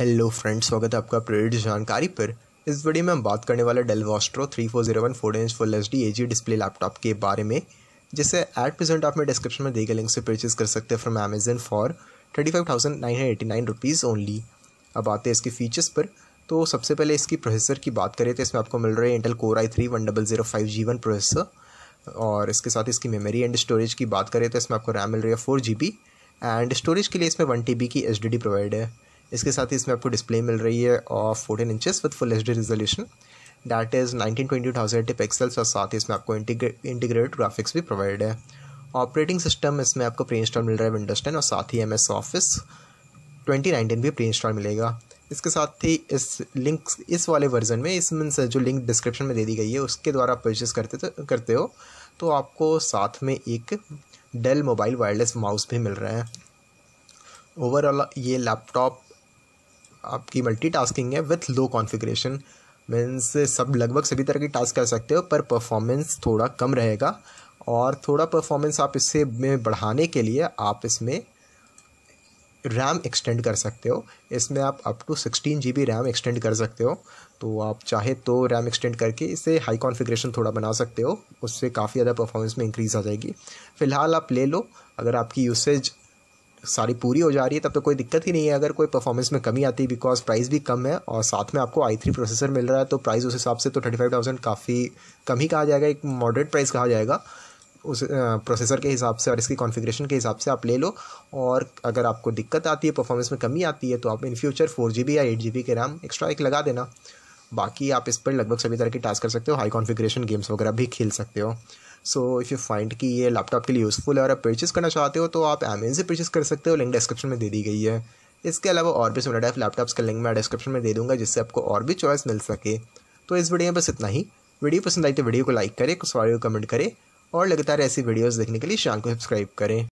hello friends स्वागत है आपका प्रेरित जानकारी पर इस वीडियो में हम बात करने वाले Dell Vostro three four zero one four inch full H D A G display laptop के बारे में जिसे एट प्रेजेंट आप मेरे डिस्क्रिप्शन में दिए गए लिंक से परचेज कर सकते हैं from Amazon for thirty five thousand nine hundred eighty nine rupees only अब आते हैं इसके फीचर्स पर तो सबसे पहले इसकी प्रोसेसर की बात करें तो इसमें आपको मिल रहा है Intel core I three one double zero five G one processor और इसके साथ इसकी मेमोरी एंड स्टोरेज की बात करें तो इसमें आपको रैम मिल रही है four G B and storage के लिए इसमें वन टी बी की एच डी डी प्रोवाइड है इसके साथ ही इसमें आपको डिस्प्ले मिल रही है और fourteen inches with full H D resolution that is nineteen twenty thousand pixels और साथ ही इसमें आपको इंटीग्रेटेड ग्राफिक्स भी प्रोवाइड है ऑपरेटिंग सिस्टम इसमें आपको प्री इंस्टॉल मिल रहा है विंडोज टेन और साथ ही M S Office twenty nineteen भी प्री इंस्टॉल मिलेगा इसके साथ ही इस लिंक इस वाले वर्जन में इस मीन जो लिंक डिस्क्रिप्शन में दे दी गई है उसके द्वारा आप परचेज करते तो, करते हो तो आपको साथ में एक डेल मोबाइल वायरलेस माउस भी मिल रहा है ओवरऑल ये लैपटॉप आपकी मल्टीटास्किंग है विथ लो कॉन्फ़िगरेशन मीन्स सब लगभग सभी तरह की टास्क कर सकते हो पर परफॉर्मेंस थोड़ा कम रहेगा और थोड़ा परफॉर्मेंस आप इससे में बढ़ाने के लिए आप इसमें रैम एक्सटेंड कर सकते हो इसमें आप up to sixteen G B RAM extend कर सकते हो तो आप चाहे तो रैम एक्सटेंड करके इसे हाई कॉन्फ़िगरेशन थोड़ा बना सकते हो उससे काफ़ी ज़्यादा परफॉर्मेंस में इंक्रीज़ आ जाएगी फ़िलहाल आप ले लो अगर आपकी यूसेज सारी पूरी हो जा रही है तब तो कोई दिक्कत ही नहीं है अगर कोई परफॉर्मेंस में कमी आती है बिकॉज प्राइस भी कम है और साथ में आपको आई थ्री प्रोसेसर मिल रहा है तो प्राइस उस हिसाब से तो थर्टी फाइव थाउजेंड काफ़ी कम ही कहा जाएगा एक मॉडरेट प्राइस कहा जाएगा उस प्रोसेसर के हिसाब से और इसकी कॉन्फ़िगरेशन के हिसाब से आप ले लो और अगर आपको दिक्कत आती है परफॉर्मेंस में कमी आती है तो आप in future four G B या एट जी बी के रैम एक्स्ट्रा एक लगा देना बाकी आप इस पर लगभग सभी तरह के टास्क कर सकते हो हाई कॉन्फ़िगरेशन गेम्स वगैरह भी खेल सकते हो सो इफ़ यू फाइंड कि ये लैपटॉप के लिए यूज़फुल है और आप परचेस करना चाहते हो तो आप अमेजन से परचेज़ कर सकते हो लिंक डिस्क्रिप्शन में दे दी गई है इसके अलावा और भी सोनाडाइफ लैपटॉप्स का लिंक मैं डिस्क्रिप्शन में दे दूँगा जिससे आपको और भी चॉइस मिल सके तो इस वीडियो में बस इतना ही वीडियो पसंद आई तो वीडियो को लाइक करें कुछ को कमेंट करें और लगातार ऐसी वीडियोज़ देखने के लिए शाम को सब्सक्राइब करें